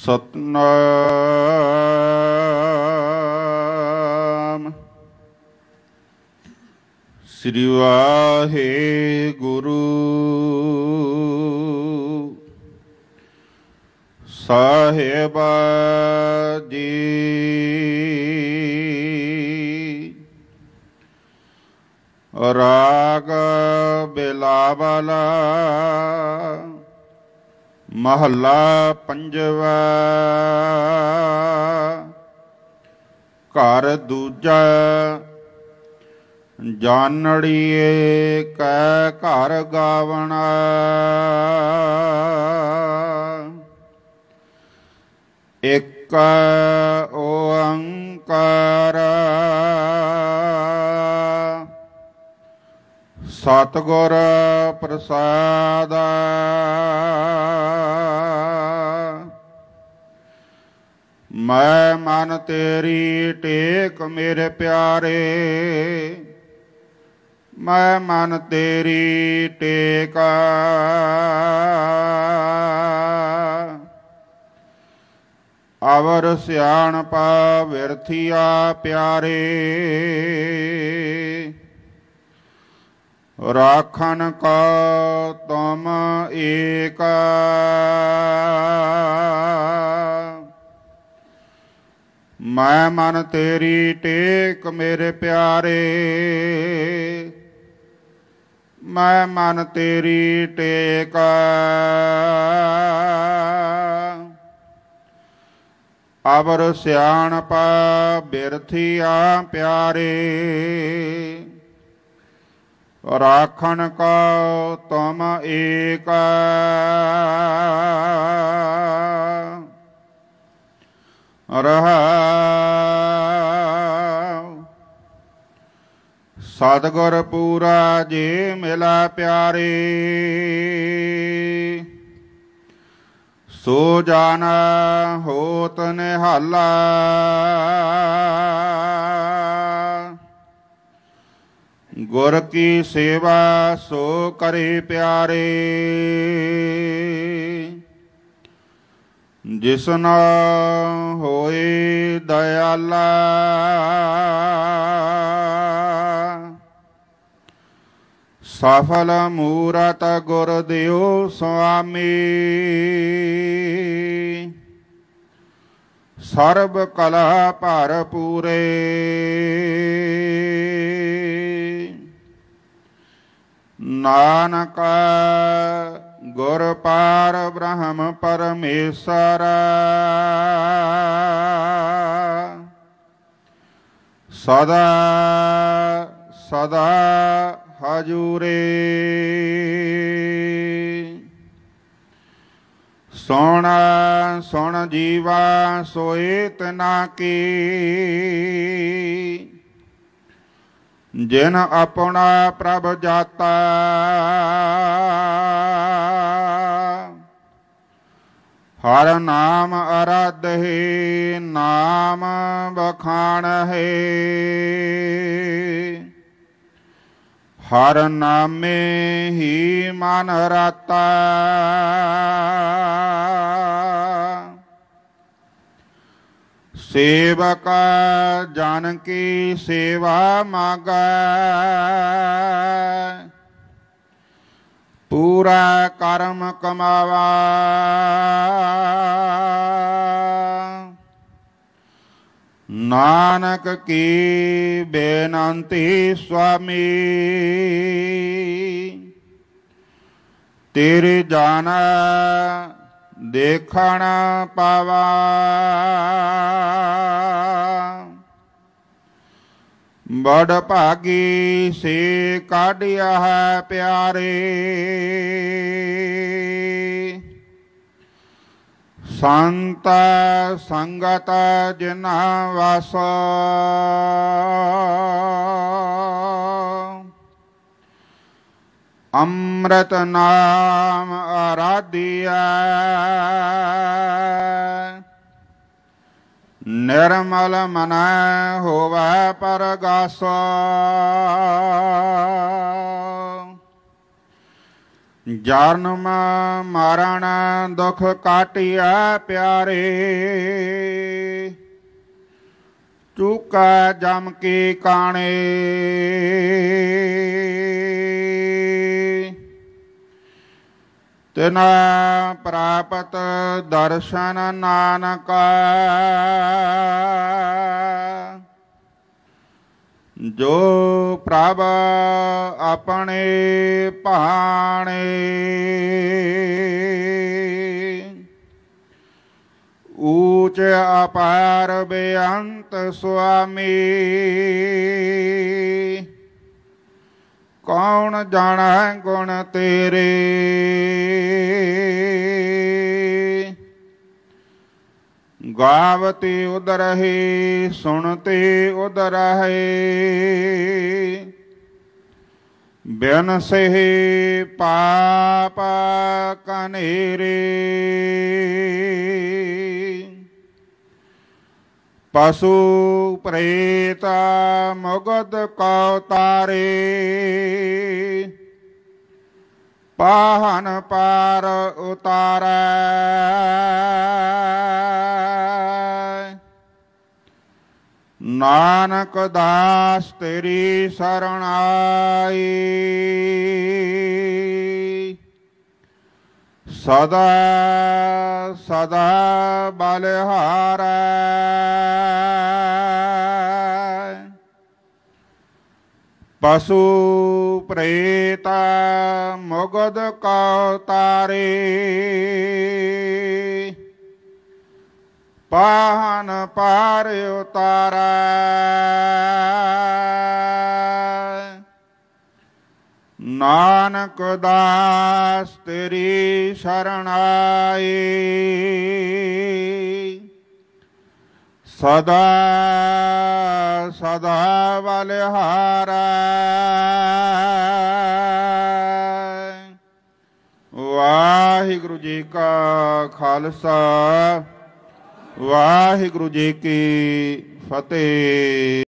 ਸਤਨਾਮ ਸ੍ਰੀ ਗੁਰੂ ਸਾਹਿਬ ਜੀ ਰਾਗ ਬਿਲਾਵਲਾ ਮਹੱਲਾ ਪੰਜਵਾ ਘਰ ਦੂਜਾ ਜਾਨੜੀਏ ਕੈ ਘਰ ਗਾਵਣਾ ਇੱਕ ਅੰਕਾ ਸਤਗੁਰ ਪ੍ਰਸਾਦ ਮੈਂ ਮਨ ਤੇਰੀ ਟੇਕ ਮੇਰੇ ਪਿਆਰੇ ਮੈਂ ਮਨ ਤੇਰੀ ਟੇਕ ਅਵਰ ਸਿਆਣਪਾ ਵਿਰਥੀਆ ਪਿਆਰੇ ਰਾਖਨ ਕਾ ਤੁਮ ਏਕਾ ਮੈਂ ਮਨ ਤੇਰੀ ਟੇਕ ਮੇਰੇ ਪਿਆਰੇ ਮੈਂ ਮਨ ਤੇਰੀ ਟੇਕ ਅਬਰ ਸਿਆਣਪ ਆ ਪਿਆਰੇ राखण का तुम एक सदगुर पूरा जे मिला प्यारे सो जाना होत निहला ਗੁਰ ਕੀ ਸੇਵਾ ਸੋ ਕਰੇ ਪਿਆਰੇ ਜਿਸਨਾ ਹੋਏ ਦਇਆਲਾ ਸਫਲ ਮੂਰਤ ਗੁਰ ਦਿਓ ਸੁਆਮੀ ਸਰਬ ਕਲਾ ਭਰ ਪੂਰੇ ਨਾਨਕ ਗੁਰ ਪਾਰ ਬ੍ਰਹਮ ਪਰਮੇਸ਼ਰ ਸਦਾ ਸਦਾ ਹਜੂਰੇ ਸੁਣ ਸੁਣ ਜੀਵਾ ਸੋਇ ਤਨਾ ਕੀ ਜਿਨ ਆਪਣਾ ਪ੍ਰਭ ਜਾਤਾ ਹਰ ਨਾਮ ਅਰਧ ਹੈ ਨਾਮ ਬਖਾਣ ਹੈ ਹਰ ਨਾਮੇ ਹੀ ਮਨ ਰਤਾ ਸੇਵਕ ਜਨ ਕੀ ਸੇਵਾ ਮਾਗੈ ਪੂਰਾ ਕਰਮ ਕਮਾਵਾ ਨਾਨਕ ਕੀ ਬੇਨੰਤੀ ਸੁਆਮੀ ਤੇਰੇ ਜਾਣਾ ਦੇਖਣ ਪਾਵਾ ਬੜ ਭਾਗੀ ਸੇ ਕਾਢਿਆ ਹੈ ਪਿਆਰੇ ਸੰਤ ਸੰਗਤ ਜਿਨਾ ਵਾਸਾ अमृत नाम आराध्या निर्मल मन पर गो जन्म मरण दुख काटिया प्यारे चूका जमकी काने काणे ਤਿਨ ਪ੍ਰਾਪਤ ਦਰਸ਼ਨ ਨਾਨਕ ਜੋ ਪ੍ਰਭ ਆਪਣੇ ਭਾਣੇ ਉਚ ਅਪਾਰ ਬੇਅੰਤ ਸੁਆਮੀ ਕੌਣ ਜਾਣੈ ਗੁਣ ਤੇਰੇ ਗਾਵਤੇ ਉਦਰਹੇ ਸੁਣਤੇ ਉਦਰਹੇ ਬਿਨ ਸਹਿ ਪਾਪ ਕਨੇਰੇ ਪਸ਼ੂ ਪ੍ਰੇਤ ਮੁਗਦ ਕਉ ਤਾਰੇ ਪਾਹਨ ਪਾਰ ਉਤਾਰੈ ਨਾਨਕ ਦਾਸ ਤੇਰੀ ਸਰਣ ਸਦਾ ਸਦਾ ਬਲਹਾਰੈ ਪਸ਼ੂ ਪ੍ਰੇਤ ਮੁਗਦ ਕਉ ਤਾਰੇ ਪਾਹਨ ਪਾਰ ਉਤਾਰੈ ਨਾਨਕ ਦਾਸ ਤੇਰੀ ਸ਼ਰਣ ਸਦਾ ਸਦਾ ਬਲਿਹਾਰਾ ਵਾਹਿਗੁਰੂ ਜੀ ਕਾ ਖਾਲਸਾ ਵਾਹਿਗੁਰੂ ਜੀ ਕੀ ਫਤਿਹ